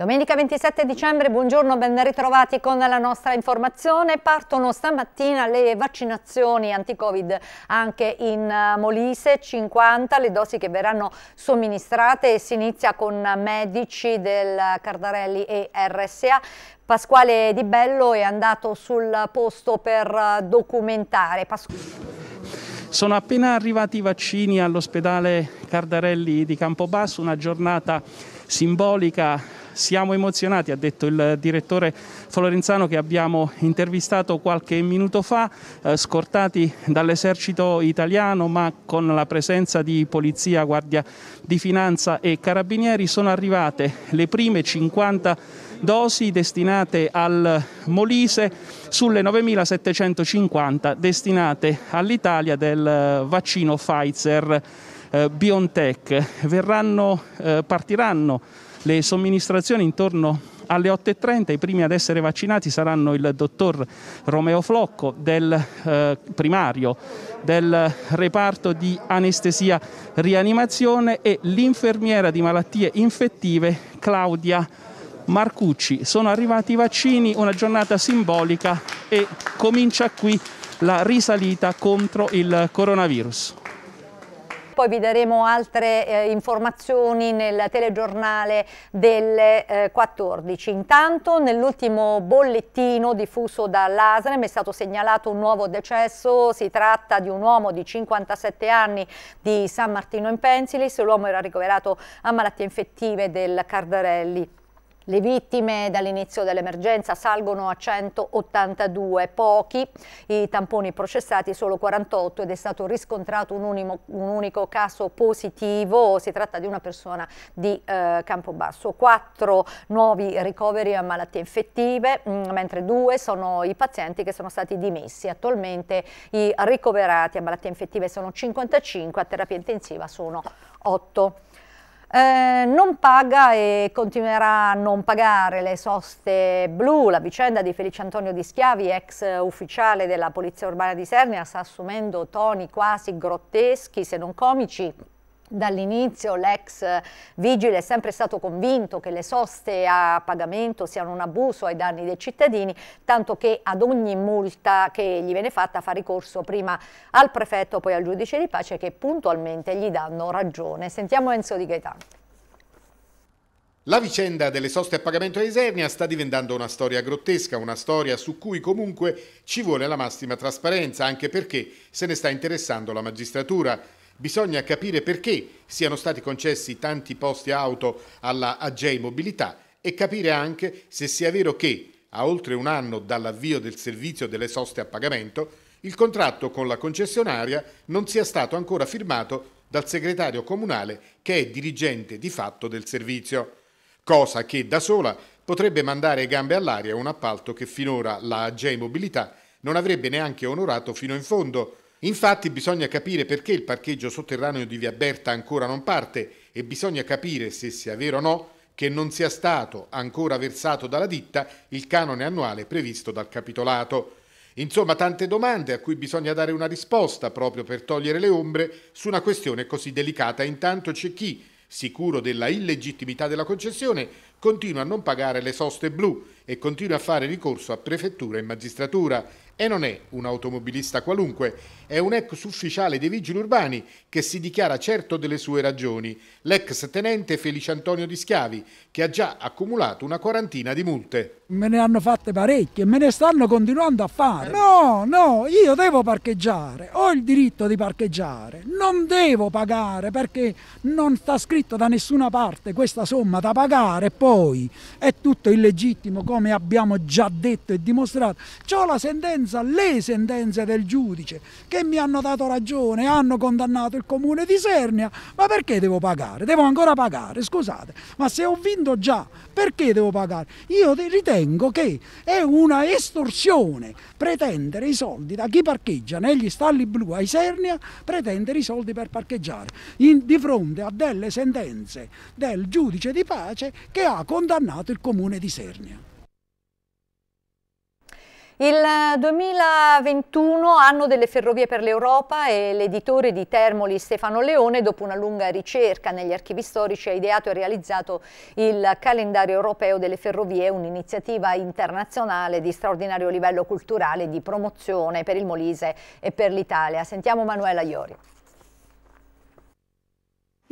Domenica 27 dicembre, buongiorno, ben ritrovati con la nostra informazione. Partono stamattina le vaccinazioni anti-Covid anche in eh, Molise, 50 le dosi che verranno somministrate e si inizia con medici del Cardarelli e RSA. Pasquale Di Bello è andato sul posto per documentare. Sono appena arrivati i vaccini all'ospedale Cardarelli di Campobasso, una giornata simbolica siamo emozionati, ha detto il direttore Florenzano che abbiamo intervistato qualche minuto fa, eh, scortati dall'esercito italiano ma con la presenza di polizia, guardia di finanza e carabinieri sono arrivate le prime 50 dosi destinate al Molise sulle 9.750 destinate all'Italia del eh, vaccino Pfizer eh, BioNTech. Verranno, eh, partiranno le somministrazioni intorno alle 8.30 i primi ad essere vaccinati saranno il dottor Romeo Flocco del eh, primario del reparto di anestesia rianimazione e l'infermiera di malattie infettive Claudia Marcucci. Sono arrivati i vaccini, una giornata simbolica e comincia qui la risalita contro il coronavirus poi vi daremo altre eh, informazioni nel telegiornale delle eh, 14. Intanto nell'ultimo bollettino diffuso dall'ASREM è stato segnalato un nuovo decesso, si tratta di un uomo di 57 anni di San Martino in Pensilis, l'uomo era ricoverato a malattie infettive del Cardarelli. Le vittime dall'inizio dell'emergenza salgono a 182, pochi i tamponi processati, solo 48 ed è stato riscontrato un, unimo, un unico caso positivo, si tratta di una persona di eh, Campobasso. Quattro nuovi ricoveri a malattie infettive, mm, mentre due sono i pazienti che sono stati dimessi. Attualmente i ricoverati a malattie infettive sono 55, a terapia intensiva sono 8. Eh, non paga e continuerà a non pagare le soste blu. La vicenda di Felice Antonio Di Schiavi, ex ufficiale della Polizia Urbana di Sernia, sta assumendo toni quasi grotteschi, se non comici, Dall'inizio l'ex vigile è sempre stato convinto che le soste a pagamento siano un abuso ai danni dei cittadini, tanto che ad ogni multa che gli viene fatta fa ricorso prima al prefetto, poi al giudice di pace che puntualmente gli danno ragione. Sentiamo Enzo Di Gaetano. La vicenda delle soste a pagamento a Isernia sta diventando una storia grottesca, una storia su cui comunque ci vuole la massima trasparenza, anche perché se ne sta interessando la magistratura. Bisogna capire perché siano stati concessi tanti posti auto alla AGEI Mobilità e capire anche se sia vero che, a oltre un anno dall'avvio del servizio delle soste a pagamento, il contratto con la concessionaria non sia stato ancora firmato dal segretario comunale che è dirigente di fatto del servizio, cosa che da sola potrebbe mandare gambe all'aria un appalto che finora la AGEI Mobilità non avrebbe neanche onorato fino in fondo, Infatti bisogna capire perché il parcheggio sotterraneo di Via Berta ancora non parte e bisogna capire se sia vero o no che non sia stato ancora versato dalla ditta il canone annuale previsto dal capitolato. Insomma, tante domande a cui bisogna dare una risposta proprio per togliere le ombre su una questione così delicata. Intanto c'è chi, sicuro della illegittimità della concessione, continua a non pagare le soste blu e continua a fare ricorso a prefettura e magistratura e non è un automobilista qualunque, è un ex ufficiale dei vigili urbani che si dichiara certo delle sue ragioni, l'ex tenente Felice Antonio Di Schiavi, che ha già accumulato una quarantina di multe. Me ne hanno fatte parecchie, me ne stanno continuando a fare. No, no, io devo parcheggiare, ho il diritto di parcheggiare, non devo pagare perché non sta scritto da nessuna parte questa somma da pagare, poi è tutto illegittimo come abbiamo già detto e dimostrato. C'ho la sentenza sentenza, le sentenze del giudice che mi hanno dato ragione, hanno condannato il comune di Sernia, ma perché devo pagare? Devo ancora pagare, scusate, ma se ho vinto già, perché devo pagare? Io ritengo che è una estorsione pretendere i soldi da chi parcheggia negli stalli blu ai Sernia, pretendere i soldi per parcheggiare, in, di fronte a delle sentenze del giudice di pace che ha condannato il comune di Sernia. Il 2021, anno delle ferrovie per l'Europa e l'editore di Termoli Stefano Leone, dopo una lunga ricerca negli archivi storici, ha ideato e realizzato il calendario europeo delle ferrovie, un'iniziativa internazionale di straordinario livello culturale di promozione per il Molise e per l'Italia. Sentiamo Manuela Iori.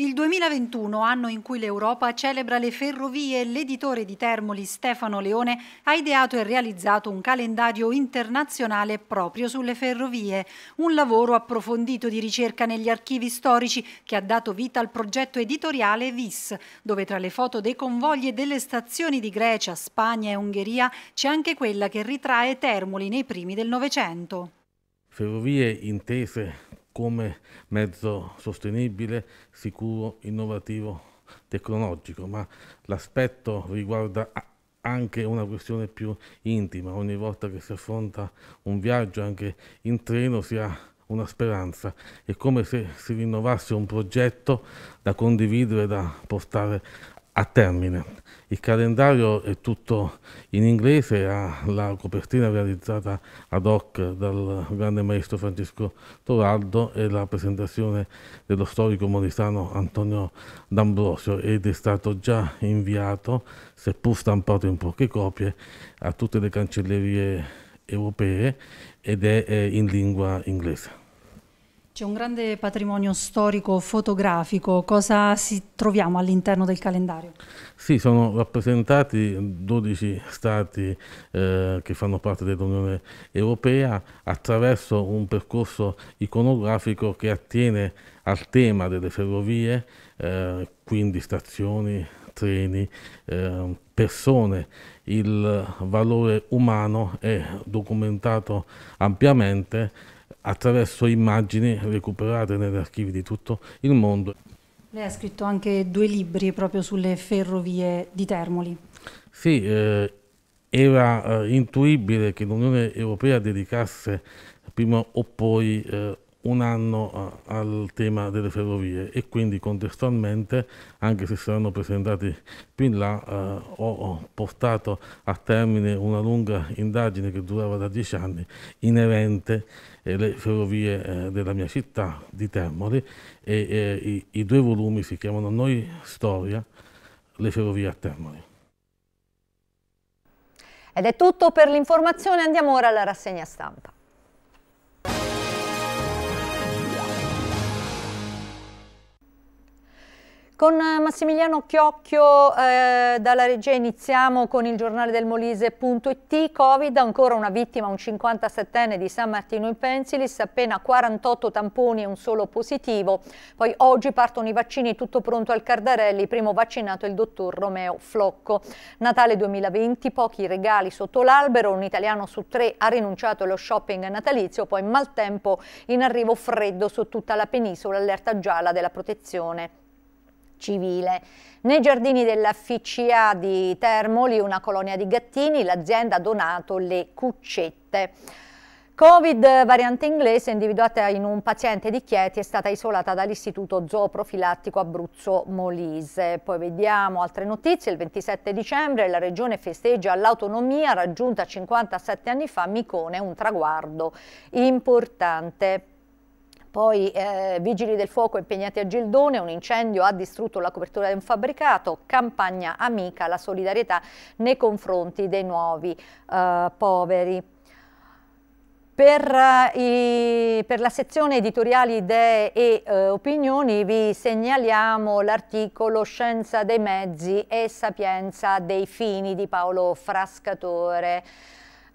Il 2021, anno in cui l'Europa celebra le ferrovie, l'editore di Termoli Stefano Leone ha ideato e realizzato un calendario internazionale proprio sulle ferrovie, un lavoro approfondito di ricerca negli archivi storici che ha dato vita al progetto editoriale VIS, dove tra le foto dei convogli e delle stazioni di Grecia, Spagna e Ungheria c'è anche quella che ritrae Termoli nei primi del Novecento. Ferrovie intese come mezzo sostenibile, sicuro, innovativo, tecnologico, ma l'aspetto riguarda anche una questione più intima. Ogni volta che si affronta un viaggio anche in treno si ha una speranza, è come se si rinnovasse un progetto da condividere, da portare a termine. Il calendario è tutto in inglese, ha la copertina realizzata ad hoc dal grande maestro Francesco Toraldo e la presentazione dello storico molisano Antonio D'Ambrosio ed è stato già inviato, seppur stampato in poche copie, a tutte le cancellerie europee ed è in lingua inglese. C'è un grande patrimonio storico fotografico, cosa si troviamo all'interno del calendario? Sì, sono rappresentati 12 stati eh, che fanno parte dell'Unione Europea attraverso un percorso iconografico che attiene al tema delle ferrovie, eh, quindi stazioni, treni, eh, persone. Il valore umano è documentato ampiamente attraverso immagini recuperate negli archivi di tutto il mondo. Lei ha scritto anche due libri proprio sulle ferrovie di Termoli. Sì, eh, era eh, intuibile che l'Unione Europea dedicasse prima o poi eh, un anno eh, al tema delle ferrovie e quindi contestualmente, anche se saranno presentati più in là, eh, ho portato a termine una lunga indagine che durava da dieci anni inerente eh, le ferrovie eh, della mia città di Termoli e eh, i, i, due volumi si chiamano Noi Storia, le ferrovie a Termoli. Ed è tutto per l'informazione, andiamo ora alla rassegna stampa. Con eh, Massimiliano Chiocchio eh, dalla regia iniziamo con il giornale del Molise.it. Covid, ancora una vittima, un 57enne di San Martino in Pensilis, appena 48 tamponi e un solo positivo. Poi oggi partono i vaccini, tutto pronto al Cardarelli, primo vaccinato il dottor Romeo Flocco. Natale 2020, pochi regali sotto l'albero, un italiano su tre ha rinunciato allo shopping natalizio, poi maltempo in arrivo freddo su tutta la penisola, allerta gialla della protezione civile. Nei giardini della FCA di Termoli, una colonia di gattini, l'azienda ha donato le cuccette. Covid variante inglese individuata in un paziente di Chieti è stata isolata dall'Istituto Zooprofilattico Abruzzo Molise. Poi vediamo altre notizie. Il 27 dicembre la regione festeggia l'autonomia raggiunta 57 anni fa. Micone un traguardo importante. Poi eh, vigili del fuoco impegnati a Gildone, un incendio ha distrutto la copertura di un fabbricato, campagna amica, la solidarietà nei confronti dei nuovi eh, poveri. Per, eh, i, per, la sezione editoriali idee e eh, opinioni vi segnaliamo l'articolo Scienza dei mezzi e sapienza dei fini di Paolo Frascatore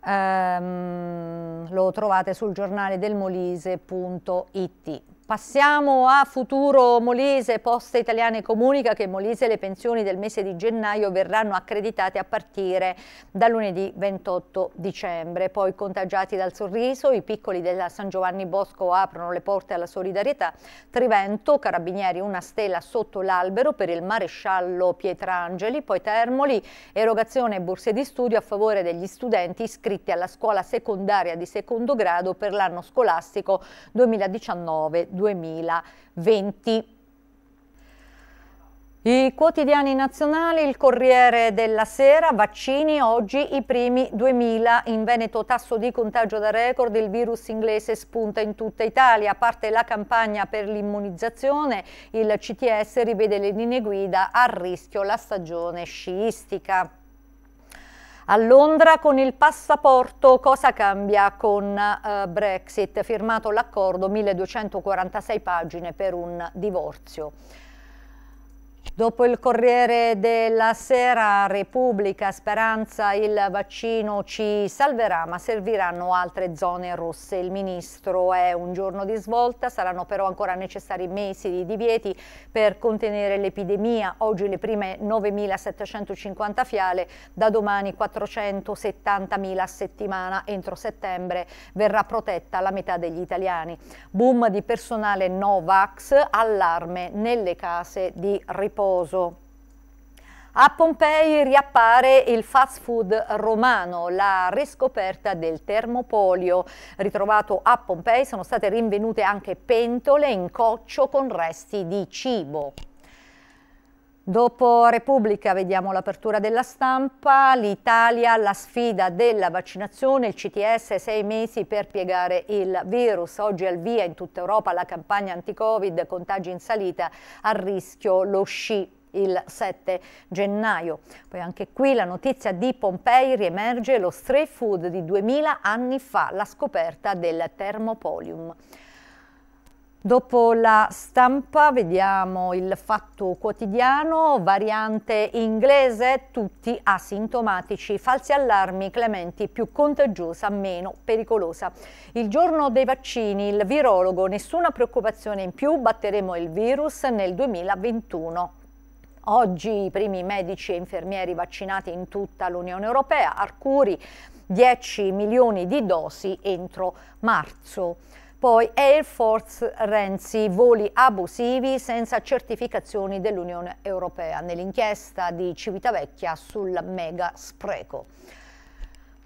ehm, lo trovate sul giornale del Molise.it. Passiamo a futuro Molise, Poste Italiane comunica che Molise le pensioni del mese di gennaio verranno accreditate a partire da lunedì 28 dicembre. Poi contagiati dal sorriso, i piccoli della San Giovanni Bosco aprono le porte alla solidarietà. Trivento, Carabinieri, una stella sotto l'albero per il maresciallo Pietrangeli. Poi Termoli, erogazione borse di studio a favore degli studenti iscritti alla scuola secondaria di secondo grado per l'anno scolastico 2019 2020. I quotidiani nazionali, il Corriere della Sera, vaccini, oggi i primi 2000, in Veneto tasso di contagio da record, il virus inglese spunta in tutta Italia, a parte la campagna per l'immunizzazione, il CTS rivede le linee guida a rischio la stagione sciistica. A Londra con il passaporto cosa cambia con eh, Brexit? Firmato l'accordo, 1246 pagine per un divorzio. Dopo il Corriere della Sera, Repubblica, Speranza, il vaccino ci salverà, ma serviranno altre zone rosse. Il ministro è un giorno di svolta, saranno però ancora necessari mesi di divieti per contenere l'epidemia. Oggi le prime 9.750 fiale, da domani 470.000 a settimana. Entro settembre verrà protetta la metà degli italiani. Boom di personale Novax, allarme nelle case di riposo riposo. A Pompei riappare il fast food romano, la riscoperta del termopolio. Ritrovato a Pompei sono state rinvenute anche pentole in coccio con resti di cibo. Dopo Repubblica vediamo l'apertura della stampa, l'Italia, la sfida della vaccinazione, il CTS sei mesi per piegare il virus. Oggi al via in tutta Europa la campagna anti-Covid, contagi in salita, a rischio lo sci il 7 gennaio. Poi anche qui la notizia di Pompei riemerge lo stray food di 2000 anni fa, la scoperta del termopolium. Dopo la stampa vediamo il fatto quotidiano, variante inglese, tutti asintomatici, falsi allarmi, Clementi più contagiosa, meno pericolosa. Il giorno dei vaccini, il virologo, nessuna preoccupazione in più, batteremo il virus nel 2021. Oggi i primi medici e infermieri vaccinati in tutta l'Unione Europea, Arcuri 10 milioni di dosi entro marzo. Poi Air Force Renzi, voli abusivi senza certificazioni dell'Unione Europea, nell'inchiesta di Civitavecchia sul mega spreco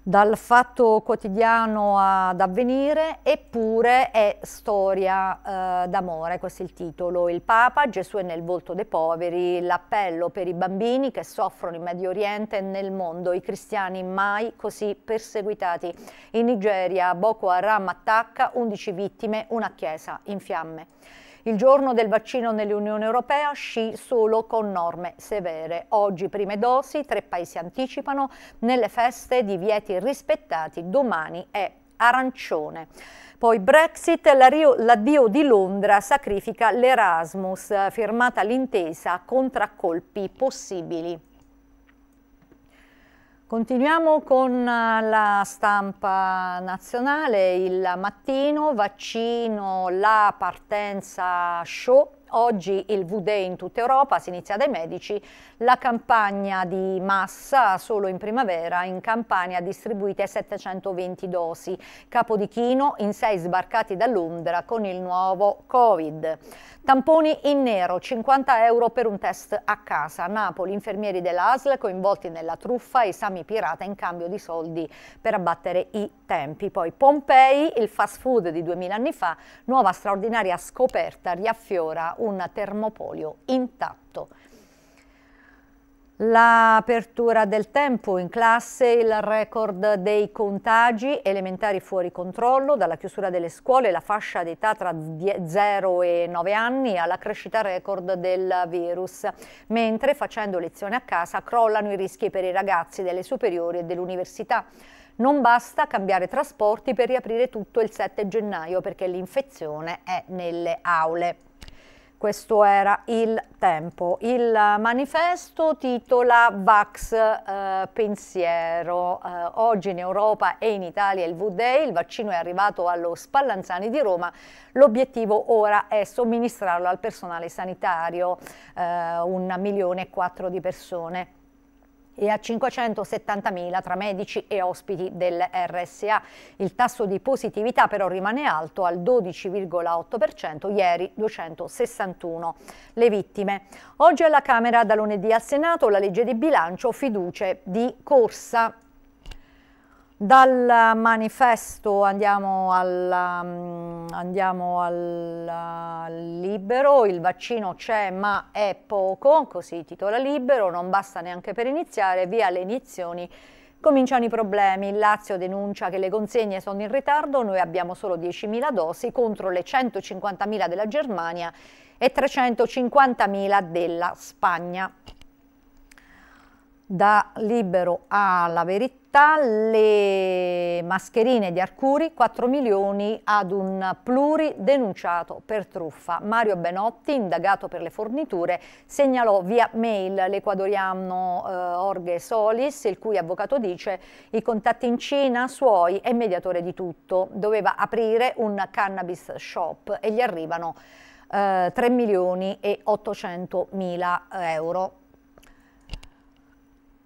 dal fatto quotidiano ad avvenire, eppure è storia eh, d'amore, questo è il titolo. Il Papa, Gesù è nel volto dei poveri, l'appello per i bambini che soffrono in Medio Oriente e nel mondo, i cristiani mai così perseguitati. In Nigeria Boko Haram attacca 11 vittime, una chiesa in fiamme. Il giorno del vaccino nell'Unione Europea sci solo con norme severe. Oggi prime dosi, tre paesi anticipano, nelle feste divieti rispettati, domani è arancione. Poi Brexit, l'addio di Londra sacrifica l'Erasmus, firmata l'intesa, contraccolpi possibili. Continuiamo con eh, la stampa nazionale, il mattino, vaccino, la partenza show, Oggi il V-Day in tutta Europa, si inizia dai medici, la campagna di massa solo in primavera in Campania distribuite 720 dosi, capo di Capodichino in sei sbarcati da Londra con il nuovo Covid. Tamponi in nero, 50 euro per un test a casa, Napoli, infermieri dell'ASL coinvolti nella truffa esami pirata in cambio di soldi per abbattere i tempi. Poi Pompei, il fast food di 2000 anni fa, nuova straordinaria scoperta, riaffiora un termopolio intatto. L'apertura del tempo in classe, il record dei contagi, elementari fuori controllo, dalla chiusura delle scuole, la fascia d'età tra 0 e 9 anni alla crescita record del virus, mentre facendo lezione a casa crollano i rischi per i ragazzi delle superiori e dell'università. Non basta cambiare trasporti per riaprire tutto il 7 gennaio perché l'infezione è nelle aule questo era il tempo. Il manifesto titola Vax eh, Pensiero. Eh, oggi in Europa e in Italia il V-Day, il vaccino è arrivato allo Spallanzani di Roma, l'obiettivo ora è somministrarlo al personale sanitario, eh, un milione e quattro di persone e a 570.000 tra medici e ospiti del RSA. Il tasso di positività però rimane alto al 12,8%, ieri 261 le vittime. Oggi alla Camera, da lunedì al Senato, la legge di bilancio fiducie di corsa dal manifesto andiamo, alla, mm, andiamo al, libero, il vaccino c'è ma è poco, così titola libero, non basta neanche per iniziare, via le iniezioni, cominciano i problemi, il Lazio denuncia che le consegne sono in ritardo, noi abbiamo solo 10.000 dosi contro le 150.000 della Germania e 350.000 della Spagna. Da libero alla verità realtà le mascherine di Arcuri 4 milioni ad un pluri denunciato per truffa. Mario Benotti, indagato per le forniture, segnalò via mail l'equadoriano eh, Orge Solis, il cui avvocato dice i contatti in Cina suoi è mediatore di tutto. Doveva aprire un cannabis shop e gli arrivano eh, 3 milioni e 800 mila euro.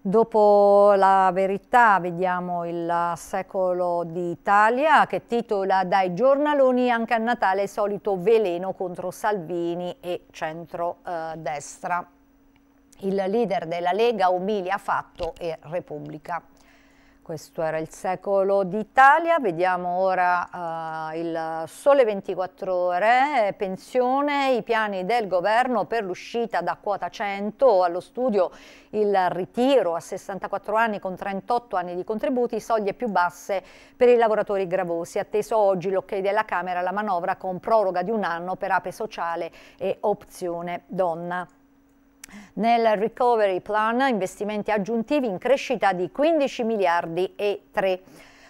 Dopo la verità vediamo il secolo d'Italia che titola dai giornaloni anche a Natale il solito veleno contro Salvini e centrodestra. Eh, il leader della Lega umilia Fatto e Repubblica. Questo era il secolo d'Italia, vediamo ora uh, il sole 24 ore, eh, pensione, i piani del governo per l'uscita da quota 100, allo studio il ritiro a 64 anni con 38 anni di contributi, soglie più basse per i lavoratori gravosi. Atteso oggi l'ok della Camera la manovra con proroga di un anno per ape sociale e opzione donna. Nel Recovery Plan investimenti aggiuntivi in crescita di 15 miliardi e 3.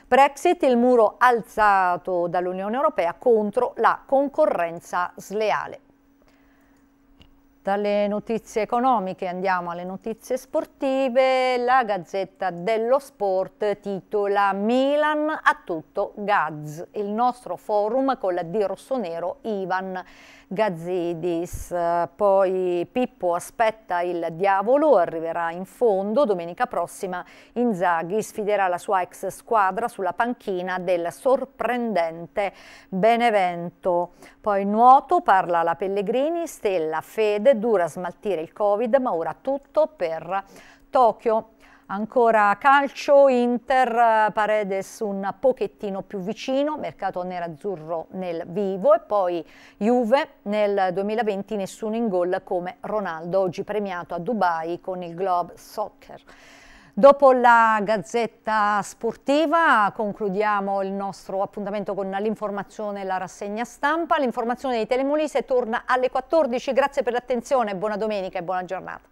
Brexit, il muro alzato dall'Unione Europea contro la concorrenza sleale. Dalle notizie economiche andiamo alle notizie sportive. La Gazzetta dello Sport titola Milan a tutto Gaz, il nostro forum con la di rossonero Ivan Gazzidis. Poi Pippo aspetta il diavolo, arriverà in fondo. Domenica prossima Inzaghi sfiderà la sua ex squadra sulla panchina del sorprendente Benevento. Poi Nuoto parla la Pellegrini, Stella Fede è dura smaltire il Covid, ma ora tutto per Tokyo. Ancora calcio, Inter, Paredes un pochettino più vicino, mercato nerazzurro nel vivo e poi Juve nel 2020 nessuno in gol come Ronaldo, oggi premiato a Dubai con il Globe Soccer. Dopo la Gazzetta Sportiva concludiamo il nostro appuntamento con l'informazione e la rassegna stampa. L'informazione di Telemolise torna alle 14. Grazie per l'attenzione, buona domenica e buona giornata.